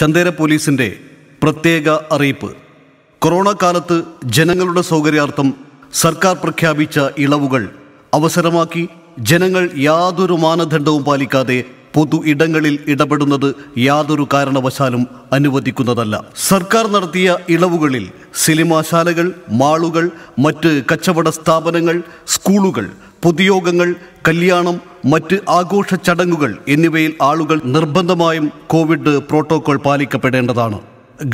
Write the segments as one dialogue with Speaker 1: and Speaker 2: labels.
Speaker 1: ചന്ദേര പോലീസിന്റെ പ്രത്യേക അറിയിപ്പ് കൊറോണ കാലത്ത് ജനങ്ങളുടെ സൗകര്യാർത്ഥം സർക്കാർ പ്രഖ്യാപിച്ച ഇളവുകൾ അവസരമാക്കി ജനങ്ങൾ യാതൊരു മാനദണ്ഡവും പാലിക്കാതെ പൊതു ഇടങ്ങളിൽ ഇടപെടുന്നത് യാതൊരു കാരണവശാലും അനുവദിക്കുന്നതല്ല സർക്കാർ നടത്തിയ ഇളവുകളിൽ സിനിമാശാലകൾ മാളുകൾ മറ്റ് കച്ചവട സ്ഥാപനങ്ങൾ സ്കൂളുകൾ പൊതുയോഗങ്ങൾ കല്യാണം മറ്റ് ആഘോഷ ചടങ്ങുകൾ എന്നിവയിൽ ആളുകൾ നിർബന്ധമായും കോവിഡ് പ്രോട്ടോകോൾ പാലിക്കപ്പെടേണ്ടതാണ്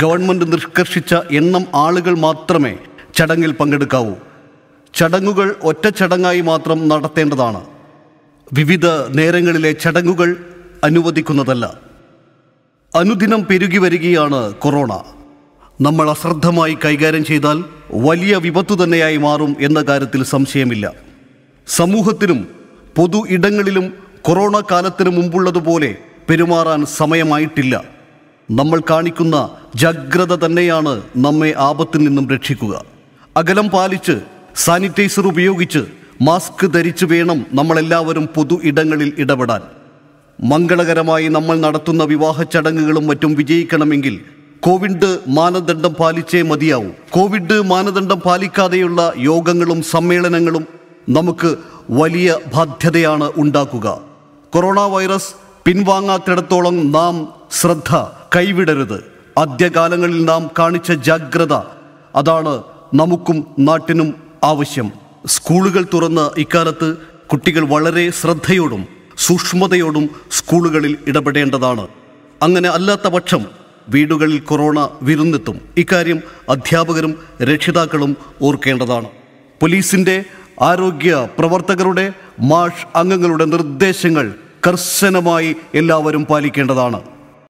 Speaker 1: ഗവൺമെൻറ് നിഷ്കർഷിച്ച എണ്ണം ആളുകൾ മാത്രമേ ചടങ്ങിൽ പങ്കെടുക്കാവൂ ചടങ്ങുകൾ ഒറ്റ ചടങ്ങായി മാത്രം നടത്തേണ്ടതാണ് വിവിധ നേരങ്ങളിലെ ചടങ്ങുകൾ അനുവദിക്കുന്നതല്ല അനുദിനം പെരുകി വരികയാണ് കൊറോണ നമ്മൾ അശ്രദ്ധമായി കൈകാര്യം ചെയ്താൽ വലിയ വിപത്തു തന്നെയായി മാറും എന്ന കാര്യത്തിൽ സംശയമില്ല സമൂഹത്തിനും പൊതു ഇടങ്ങളിലും കൊറോണ കാലത്തിന് മുമ്പുള്ളതുപോലെ പെരുമാറാൻ സമയമായിട്ടില്ല നമ്മൾ കാണിക്കുന്ന ജാഗ്രത തന്നെയാണ് നമ്മെ ആപത്തിൽ നിന്നും രക്ഷിക്കുക അകലം പാലിച്ച് സാനിറ്റൈസർ ഉപയോഗിച്ച് മാസ്ക് ധരിച്ചു വേണം നമ്മളെല്ലാവരും പൊതു ഇടങ്ങളിൽ ഇടപെടാൻ മംഗളകരമായി നമ്മൾ നടത്തുന്ന വിവാഹ ചടങ്ങുകളും മറ്റും വിജയിക്കണമെങ്കിൽ കോവിഡ് മാനദണ്ഡം പാലിച്ചേ മതിയാവൂ കോവിഡ് മാനദണ്ഡം പാലിക്കാതെയുള്ള യോഗങ്ങളും സമ്മേളനങ്ങളും നമുക്ക് വലിയ ബാധ്യതയാണ് ഉണ്ടാക്കുക കൊറോണ വൈറസ് പിൻവാങ്ങാത്തിടത്തോളം നാം ശ്രദ്ധ കൈവിടരുത് ആദ്യകാലങ്ങളിൽ നാം കാണിച്ച ജാഗ്രത അതാണ് നമുക്കും നാട്ടിനും ആവശ്യം സ്കൂളുകൾ തുറന്ന് ഇക്കാലത്ത് കുട്ടികൾ വളരെ ശ്രദ്ധയോടും സൂക്ഷ്മതയോടും സ്കൂളുകളിൽ ഇടപെടേണ്ടതാണ് അങ്ങനെ അല്ലാത്ത പക്ഷം വീടുകളിൽ കൊറോണ വിരുന്നെത്തും ഇക്കാര്യം അധ്യാപകരും രക്ഷിതാക്കളും ഓർക്കേണ്ടതാണ് പോലീസിൻ്റെ ആരോഗ്യ പ്രവർത്തകരുടെ മാഷ് അംഗങ്ങളുടെ നിർദ്ദേശങ്ങൾ കർശനമായി എല്ലാവരും പാലിക്കേണ്ടതാണ്